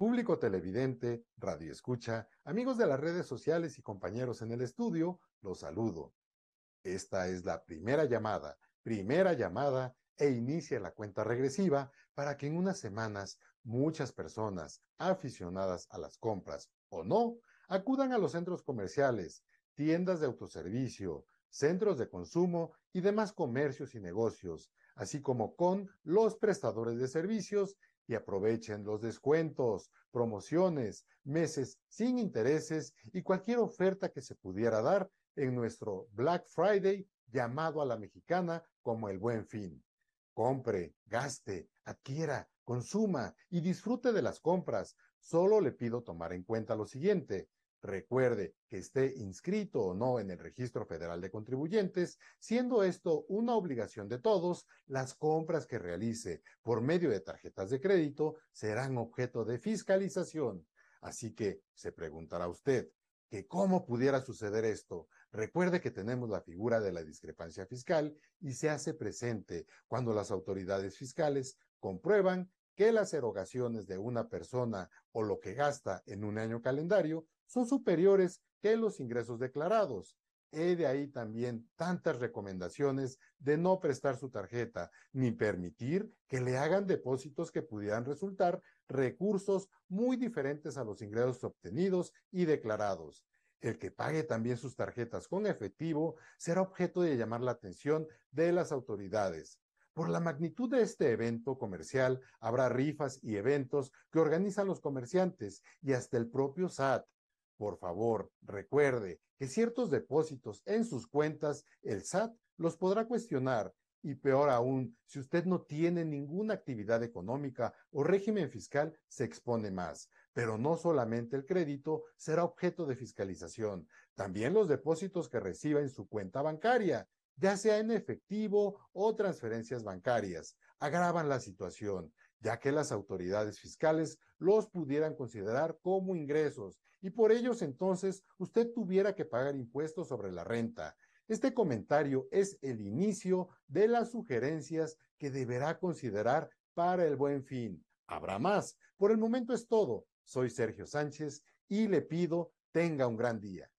Público televidente, radio escucha, amigos de las redes sociales y compañeros en el estudio, los saludo. Esta es la primera llamada, primera llamada e inicia la cuenta regresiva para que en unas semanas muchas personas aficionadas a las compras o no acudan a los centros comerciales, tiendas de autoservicio, centros de consumo y demás comercios y negocios, así como con los prestadores de servicios y aprovechen los descuentos, promociones, meses sin intereses y cualquier oferta que se pudiera dar en nuestro Black Friday llamado a la mexicana como el buen fin. Compre, gaste, adquiera, consuma y disfrute de las compras. Solo le pido tomar en cuenta lo siguiente. Recuerde que esté inscrito o no en el Registro Federal de Contribuyentes, siendo esto una obligación de todos, las compras que realice por medio de tarjetas de crédito serán objeto de fiscalización. Así que se preguntará usted, que cómo pudiera suceder esto. Recuerde que tenemos la figura de la discrepancia fiscal y se hace presente cuando las autoridades fiscales comprueban que las erogaciones de una persona o lo que gasta en un año calendario son superiores que los ingresos declarados. He de ahí también tantas recomendaciones de no prestar su tarjeta ni permitir que le hagan depósitos que pudieran resultar recursos muy diferentes a los ingresos obtenidos y declarados. El que pague también sus tarjetas con efectivo será objeto de llamar la atención de las autoridades. Por la magnitud de este evento comercial, habrá rifas y eventos que organizan los comerciantes y hasta el propio SAT. Por favor, recuerde que ciertos depósitos en sus cuentas el SAT los podrá cuestionar y peor aún, si usted no tiene ninguna actividad económica o régimen fiscal, se expone más. Pero no solamente el crédito será objeto de fiscalización, también los depósitos que reciba en su cuenta bancaria ya sea en efectivo o transferencias bancarias, agravan la situación, ya que las autoridades fiscales los pudieran considerar como ingresos y por ellos entonces usted tuviera que pagar impuestos sobre la renta. Este comentario es el inicio de las sugerencias que deberá considerar para el buen fin. Habrá más. Por el momento es todo. Soy Sergio Sánchez y le pido tenga un gran día.